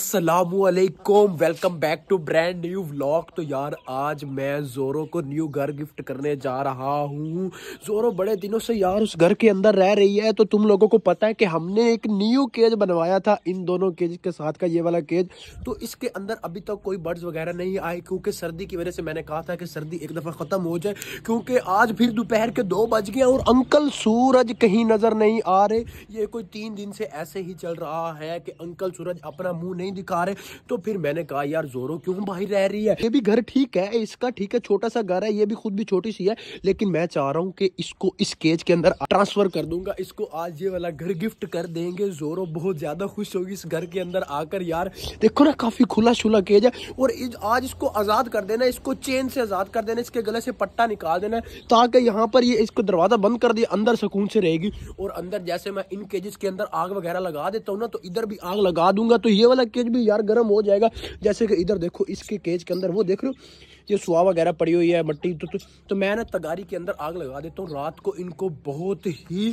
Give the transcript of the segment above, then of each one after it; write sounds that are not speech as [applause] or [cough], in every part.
असलकुम welcome back to brand new vlog तो यार आज मैं जोरो को न्यू घर गिफ्ट करने जा रहा हूँ जोरो बड़े दिनों से यार उस घर के अंदर रह रही है तो तुम लोगों को पता है कि हमने एक न्यू केज बनवाया था इन दोनों केज के साथ का ये वाला केज तो इसके अंदर अभी तक तो कोई बर्ड्स वगैरह नहीं आए क्योंकि सर्दी की वजह से मैंने कहा था कि सर्दी एक दफ़ा ख़त्म हो जाए क्योंकि आज फिर दोपहर के दो बज गए और अंकल सूरज कहीं नज़र नहीं आ रहे ये कोई तीन दिन से ऐसे ही चल रहा है कि अंकल सूरज अपना मुँह नहीं नहीं दिखा रहे तो फिर मैंने कहा यार जोरो क्यों बाहर रह रही है ये भी घर ठीक है इसका ठीक है छोटा सा घर है ये भी खुद भी छोटी सी है लेकिन मैं चाह रहा हूँ कि इसको इस केज के अंदर ट्रांसफर कर दूंगा इसको आज ये वाला घर गिफ्ट कर देंगे जोरो बहुत ज्यादा खुश होगी इस घर के अंदर आकर यार देखो ना काफी खुला छुला केज है और आज इसको आजाद कर देना इसको चेन से आजाद कर देना इसके गले से पट्टा निकाल देना ताकि यहाँ पर ये इसको दरवाजा बंद कर दिया अंदर सुकून से रहेगी और अंदर जैसे मैं इन केजेस के अंदर आग वगैरह लगा देता हूँ ना तो इधर भी आग लगा दूंगा तो ये वाला केज भी यार गर्म हो जाएगा जैसे कि इधर देखो इसके केज के अंदर वो देख रहे हो ये सुहा वगैरह पड़ी हुई है मट्टी तो, तो तो मैं ना तगारी के अंदर आग लगा देता हूँ रात को इनको बहुत ही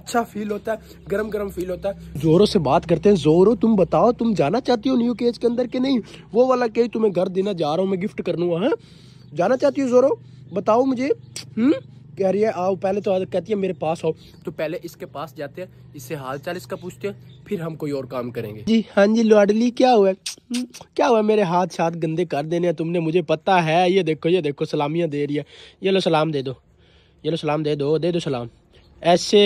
अच्छा फील होता है गर्म गर्म फील होता है जोरों से बात करते हैं जोरों तुम बताओ तुम जाना चाहती हो न्यू केज के अंदर के नहीं वो वाला केज तुम्हें घर देना जा रहा हूँ मैं गिफ्ट कर लूँगा हाँ? जाना चाहती हूँ जोरो बताओ मुझे हम्म कह रही है आओ पहले तो कहती है मेरे पास आओ तो पहले इसके पास जाते हैं इससे हाल चाल इसका पूछते हैं फिर हम कोई और काम करेंगे जी हाँ जी लाडली क्या हुआ हम्म, क्या हुआ मेरे हाथ शाथ गंदे कर देने हैं तुमने मुझे पता है ये देखो ये देखो सलामियाँ दे रही है ये लो सलाम दे दो ये लो सलाम दे दो दे दो सलाम ऐसे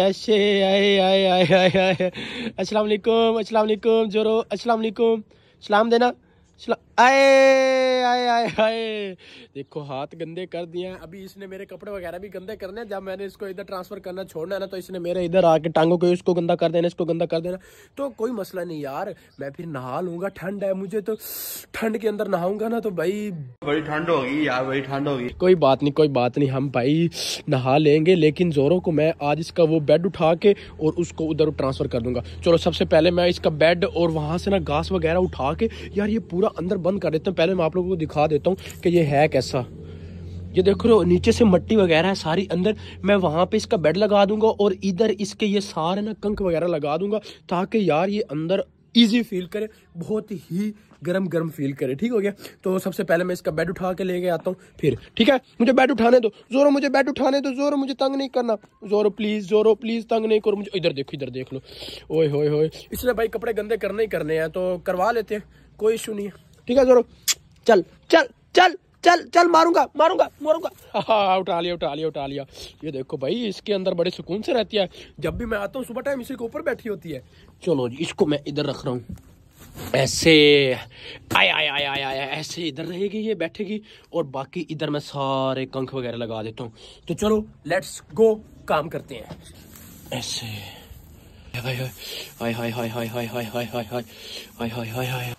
ऐसे आए आए आए आए आए असलकुम असलकुम जोरो असलकुम सलाम देना चला आए आए आए आए देखो हाथ गंदे कर दिए हैं अभी इसने मेरे कपड़े वगैरह भी गंदे करने हैं जब मैंने इसको इधर ट्रांसफर करना छोड़ना है ना तो इसने मेरे इधर आके टांगों को इसको गंदा कर देना इसको गंदा कर देना तो कोई मसला नहीं यार मैं फिर नहा लूंगा ठंड है मुझे तो ठंड के अंदर नहाऊंगा ना तो भाई बड़ी ठंड होगी यार बड़ी ठंड होगी कोई बात नहीं कोई बात नहीं हम भाई नहा लेंगे लेकिन जोरों को मैं आज इसका वो बेड उठा के और उसको उधर ट्रांसफर कर दूंगा चलो सबसे पहले मैं इसका बेड और वहां से ना घास वगैरह उठा के यार ये पूरा पूरा अंदर बंद कर देते हैं पहले मैं आप लोगों को दिखा देता हूँ कि ये है कैसा ये देख रहे हो नीचे से मट्टी वगैरह है सारी अंदर मैं वहाँ पे इसका बेड लगा दूंगा और इधर इसके ये सारे ना कंक वगैरह लगा दूंगा ताकि यार ये अंदर इजी फील करे बहुत ही गरम गरम फील करे ठीक हो गया तो सबसे पहले मैं इसका बेड उठा के लेके आता हूँ फिर ठीक है मुझे बेड उठाने दो जोरो मुझे बेड उठाने दो जोरो मुझे तंग नहीं करना जोरो प्लीज़ जोरो प्लीज़ तंग नहीं करो मुझे इधर देखो इधर देख लो ओए होए होए इसलिए भाई कपड़े गंदे करने ही करने हैं तो करवा लेते हैं कोई इशू नहीं है ठीक है जोरो चल चल चल चल चल मारूंगा मारूंगा मारूंगा हाँ उठा लिया उठा लिया उठा लिया ये देखो भाई इसके अंदर बड़े सुकून से रहती है जब भी मैं आता हूँ सुबह टाइम इसी के ऊपर बैठी होती है चलो जी इसको मैं इधर रख रहा हूँ ऐसे आय आय आय आय आय ऐसे इधर रहेगी ये बैठेगी और बाकी इधर मैं सारे कंख वगैरह लगा देता हूँ तो चलो लेट्स गो काम करते हैं ऐसे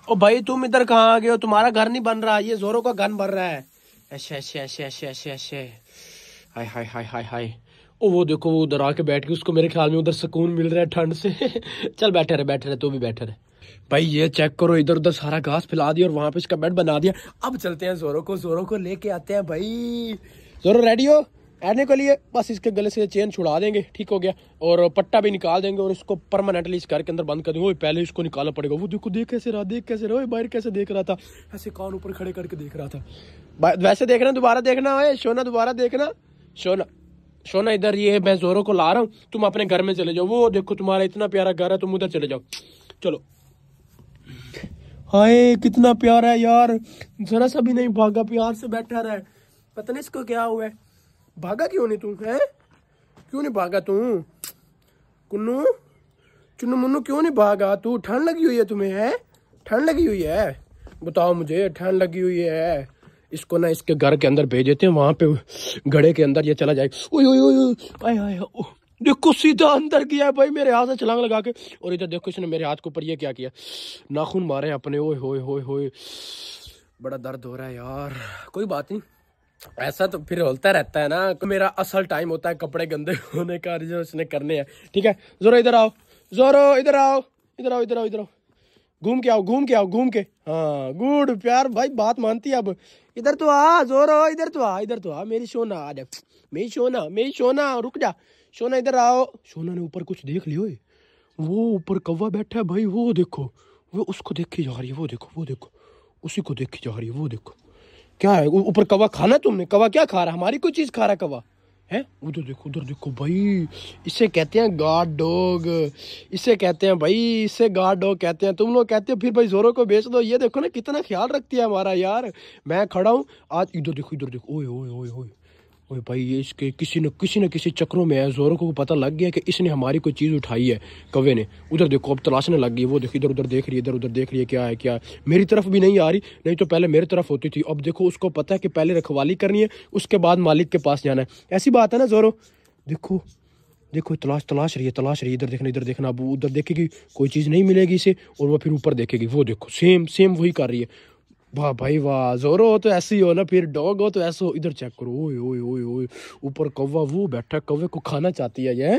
ओ भाई तुम इधर कहाँ आ गए हो तुम्हारा घर नहीं बन रहा ये जोरों का गन भर रहा है ऐसे ऐसे ऐसे ऐसे ऐसे ऐसे हाय हाय हाय हाय हाय ओ वो देखो वो उधर आके बैठ के उसको मेरे ख्याल में उधर सुकून मिल रहा है ठंड से चल बैठे रहे बैठे रहे तू भी बैठे रहे भाई ये चेक करो इधर उधर सारा घास फैला दिया और वहां पे इसका बेड बना दिया अब चलते हैं जोरों को जोरों को लेके आते हैं भाई जोरो रेडी हो एने के लिए बस इसके गले से चेन छुड़ा देंगे ठीक हो गया और पट्टा भी निकाल देंगे और इसको परमानेंटली इस घर के अंदर बंद कर देंगे पहले इसको निकालना पड़ेगा वो देखो देख कैसे रहा देख कैसे रहा बाहर कैसे देख रहा था ऐसे कान ऊपर खड़े करके देख रहा था वैसे देखना दोबारा देखना है सोना दोबारा देखना सोना सोना इधर ये मैं जोरों को ला रहा हूँ तुम अपने घर में चले जाओ वो देखो तुम्हारा इतना प्यारा घर है तुम उधर चले जाओ चलो हाय कितना प्यारा है यार जरा सा भी नहीं भागा प्यार से बैठा रहा है पता नहीं इसको क्या हुआ है भागा क्यों नहीं तू है क्यों नहीं भागा तू कुन्नू चुनु मुन्नु क्यों नहीं भागा तू ठंड लगी हुई है तुम्हें है ठंड लगी हुई है बताओ मुझे ठंड लगी हुई है इसको ना इसके घर के अंदर भेज देते हैं वहां पे घड़े के अंदर ये चला जाए देखो सीधा अंदर गया है भाई मेरे हाथ से छलांग लगा के और इधर देखो इसने मेरे हाथ के ऊपर ये क्या किया नाखून मारे अपने ओए होए होए होए बड़ा दर्द हो रहा है यार कोई बात नहीं ऐसा तो फिर होता रहता है ना मेरा असल टाइम होता है कपड़े गंदे [laughs] होने का उसने करने हैं ठीक है जोरो इधर आओ जोरो इधर आओ इधर आओ इधर आओ इधर आओ घूम के आओ घूम के आओ घूम के हाँ गुड प्यार भाई बात मानती है अब इधर तो आ जोरो इधर तो आ इधर तो आ मेरी सोना आ जा मेरी सोना मेरी सोना रुक जा सोना इधर आओ सोना ने ऊपर कुछ देख लियो वो ऊपर कौवा बैठा है भाई वो देखो वो उसको देखी जा रही है वो देखो वो देखो उसी को देखी जा रही है वो देखो क्या है ऊपर कवा खाना तुमने कवा क्या खा रहा हमारी कोई चीज़ खा रहा कवा है उधर देखो उधर देखो भाई इसे कहते हैं गार्ड डॉग इसे कहते हैं भाई इसे गार्ड डॉग कहते हैं तुम लोग कहते हो फिर भाई जोरों को बेच दो ये देखो ना कितना ख्याल रखती है हमारा यार मैं खड़ा हूँ आज इधर देखो इधर देखो ओए ओए ओए ओए ओए भाई ये इसके किसी न किसी न किसी चक्रों में है जोरों को पता लग गया कि इसने हमारी कोई चीज़ उठाई है कवे ने उधर देखो अब तलाशने लग गई वो देखो इधर उधर देख रही है इधर उधर देख रही है क्या है क्या है मेरी तरफ भी नहीं आ रही नहीं तो पहले मेरी तरफ होती थी अब देखो उसको पता है कि पहले रखवाली करनी है उसके बाद मालिक के पास जाना है ऐसी बात है ना जोरों देखो देखो तलाश तलाश रही है तलाश रही है इधर देखना इधर देखना अब उधर देखेगी कोई चीज़ नहीं मिलेगी इसे और वह फिर ऊपर देखेगी वो देखो सेम सेम वही कर रही है वाह भाई वाह जोरो हो तो ऐसे ही हो ना फिर डॉग हो तो ऐसे हो इधर चेक करो ओए ओए ओए ओए ऊपर कौवा वो बैठा कौवे को खाना चाहती है ये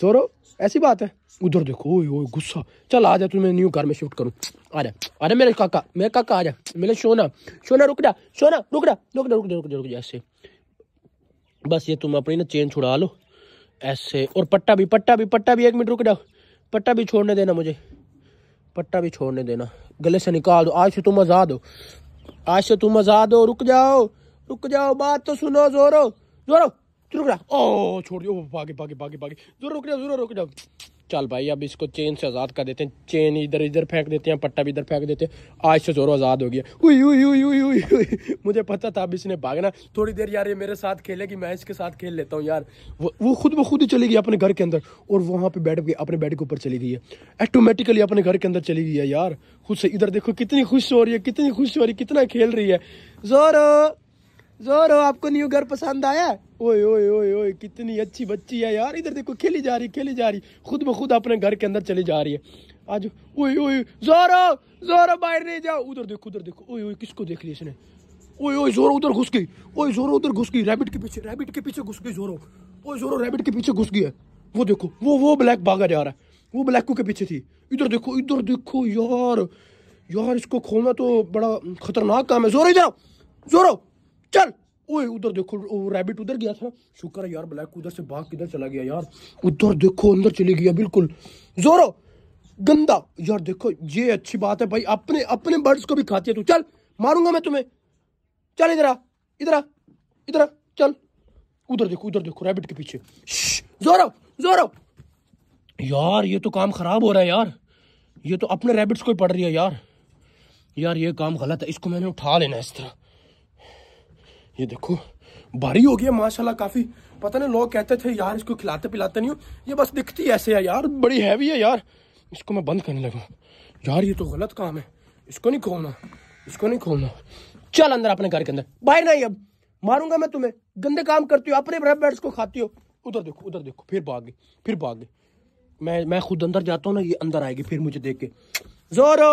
जोरो ऐसी बात है उधर देखो ओए ओए गुस्सा चल आ जा तू मैं न्यू घर में शिफ्ट करूँ आ जा आ जा मेरे काका मेरे काका आ जा मेरे सोना सोना रुक जा सोना रुक जा रुक जा रुक जा रुक जा रुक जा ऐसे बस ये तुम अपनी ना चेन छुड़ा लो ऐसे और पट्टा भी पट्टा भी पट्टा भी एक मिनट रुक जाओ पट्टा भी छोड़ने देना मुझे पट्टा भी छोड़ने देना गले से निकाल दो आज से तुम आज़ाद हो आज से तुम आज़ाद हो रुक जाओ रुक जाओ बात तो सुनो जोरो जोरो रुक रहा ओ छोड़ दिया भागे भागे भागे भागे जोर रुक जाओ जोर रुक जाओ चल भाई अब इसको चेन से आज़ाद कर देते हैं चेन इधर इधर फेंक देते हैं पट्टा भी इधर फेंक देते हैं आज से जोरों आज़ाद हो गया उई उई उई उई उई उई उई। मुझे पता था अब इसने भागना थोड़ी देर यार ये मेरे साथ खेलेगी मैं इसके साथ खेल लेता हूँ यार वो वो खुद ब खुद ही चली गई अपने घर के अंदर और वहाँ पर बैठ गई अपने बेड के ऊपर चली गई है ऑटोमेटिकली अपने घर के अंदर चली गई है यार खुद से इधर देखो कितनी खुश हो रही है कितनी खुश हो रही है कितना खेल रही है जोरा जोर हो आपको न्यू घर पसंद आया ओए ओए ओए ओए कितनी अच्छी बच्ची है यार इधर देखो खेली जा रही खेली जा रही खुद ब खुद अपने घर के अंदर चली जा रही है आज ओए ओए जोरो जोरो बाहर नहीं जाओ उधर देखो उधर देखो ओए ओए किसको देख लिया इसने ओए ओए जोरो उधर घुस गई ओए जोरो उधर घुस गई रैबिट के पीछे रैबिट के पीछे घुस गई जोरो ओए जोरो रैबिट के पीछे घुस गई वो देखो वो वो ब्लैक भागा जा रहा है वो ब्लैक के पीछे थी इधर देखो इधर देखो यार यार इसको खोलना तो बड़ा खतरनाक काम है जोरो जाओ जोरो चल ओए उधर देखो वो रैबिट उधर गया था शुक्र है यार ब्लैक उधर से भाग किधर चला गया यार उधर देखो अंदर चली गया बिल्कुल जोरो गंदा यार देखो ये अच्छी बात है भाई अपने अपने बर्ड्स को भी खाती है तू चल मारूंगा मैं तुम्हें चल इधर आ इधर आ इधर आ चल उधर देखो उधर देखो रैबिट के पीछे जोरो जोरो यार ये तो काम खराब हो रहा है यार ये तो अपने रैबिट्स को ही पड़ रही है यार यार ये काम गलत है इसको मैंने उठा लेना इस तरह ये देखो भारी हो गया माशाल्लाह काफी पता नहीं लोग कहते थे यार इसको खिलाते पिलाते नहीं हो ये बस दिखती ऐसे है यार बड़ी हैवी है यार इसको मैं बंद करने लगा यार ये तो गलत काम है इसको नहीं खोलना इसको नहीं खोलना चल अंदर अपने घर के अंदर बाहर नहीं अब मारूंगा मैं तुम्हें गंदे काम करती हो अपने ब्रेड को खाती हो उधर देखो उधर देखो फिर भाग गई फिर भाग गई मैं मैं खुद अंदर जाता हूँ ना ये अंदर आएगी फिर मुझे देख के जोरो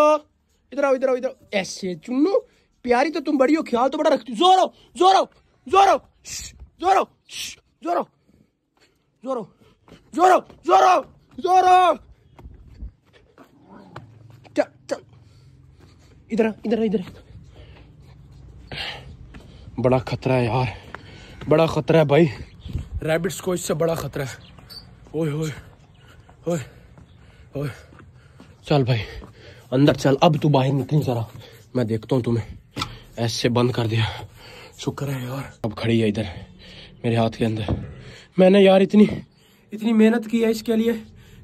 इधर आओ इधर आओ इधर ऐसे चुनू प्यारी तो तुम बड़ी हो ख्याल तो बड़ा रखती जोरो जोरो जोरो जोरो जोरो जोरो जोरो जोरो जोरो इधर इधर इधर बड़ा खतरा है यार बड़ा खतरा है भाई रैबिट्स को इससे बड़ा खतरा है ओए ओए ओए ओए चल भाई अंदर चल अब तू बाहर निकल जरा मैं देखता हूँ तुम्हें ऐसे बंद कर दिया शुक्र है यार अब खड़ी है इधर मेरे हाथ के अंदर मैंने यार इतनी इतनी मेहनत की है इसके लिए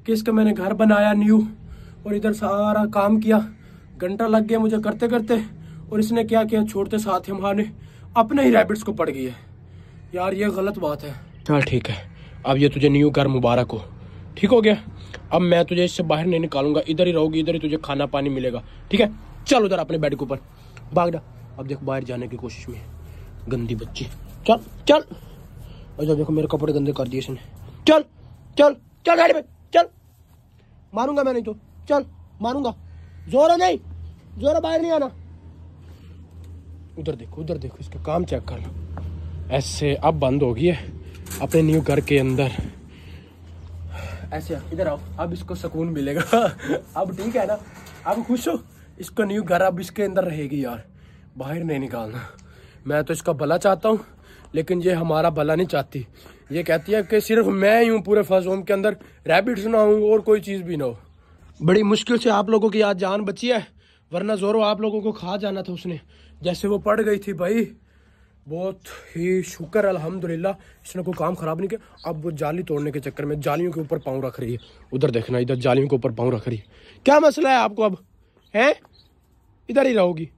कि इसका मैंने घर बनाया न्यू और इधर सारा काम किया घंटा लग गया मुझे करते करते और इसने क्या किया छोड़ते साथ ही हमारे अपने ही रैबिट्स को पड़ गई है यार ये गलत बात है चल ठीक है अब ये तुझे न्यू घर मुबारक हो ठीक हो गया अब मैं तुझे इससे बाहर नहीं निकालूंगा इधर ही रहोगी इधर ही तुझे खाना पानी मिलेगा ठीक है चल उधर अपने बेड के ऊपर भाग जा अब देखो बाहर जाने की कोशिश में गंदी बच्ची चल चल अच्छा देखो मेरे कपड़े गंदे कर दिए इसने चल चल चल गाड़ी में चल मारूंगा मैं नहीं तो चल मारूंगा जोर नहीं जोर बाहर नहीं आना उधर देखो उधर देखो इसका काम चेक कर लो ऐसे अब बंद हो गई है अपने न्यू घर के अंदर ऐसे इधर आओ अब इसको सुकून मिलेगा [laughs] अब ठीक है ना अब खुश हो इसका न्यू घर अब इसके अंदर रहेगी यार बाहर नहीं निकालना मैं तो इसका भला चाहता हूँ लेकिन ये हमारा भला नहीं चाहती ये कहती है कि सिर्फ मैं ही हूँ पूरे फर्स्ट होम के अंदर रैबिट्स ना हूँ और कोई चीज़ भी ना हो बड़ी मुश्किल से आप लोगों की आज जान बची है वरना जोरों आप लोगों को खा जाना था उसने जैसे वो पड़ गई थी भाई बहुत ही शुक्र अल्हम्दुलिल्लाह इसने कोई काम ख़राब नहीं किया अब वो जाली तोड़ने के चक्कर में जालियों के ऊपर पाँव रख रही है उधर देखना इधर जालियों के ऊपर पाँव रख रही है क्या मसला है आपको अब हैं इधर ही रहोगी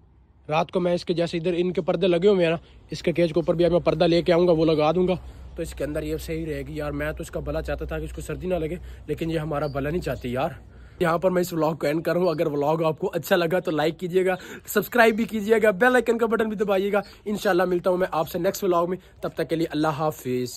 रात को मैं इसके जैसे इधर इनके पर्दे लगे हुए हैं ना इसके केज के ऊपर भी मैं पर्दा लेके आऊँगा वो लगा दूंगा तो इसके अंदर ये सही रहेगी यार मैं तो इसका भला चाहता था कि इसको सर्दी ना लगे लेकिन ये हमारा भला नहीं चाहती यार यहाँ पर मैं इस व्लॉग को एंड करूँ अगर व्लॉग आपको अच्छा लगा तो लाइक कीजिएगा सब्सक्राइब भी कीजिएगा बेल आइकन का बटन भी दबाइएगा इंशाल्लाह मिलता हूँ मैं आपसे नेक्स्ट व्लॉग में तब तक के लिए अल्लाह हाफिज़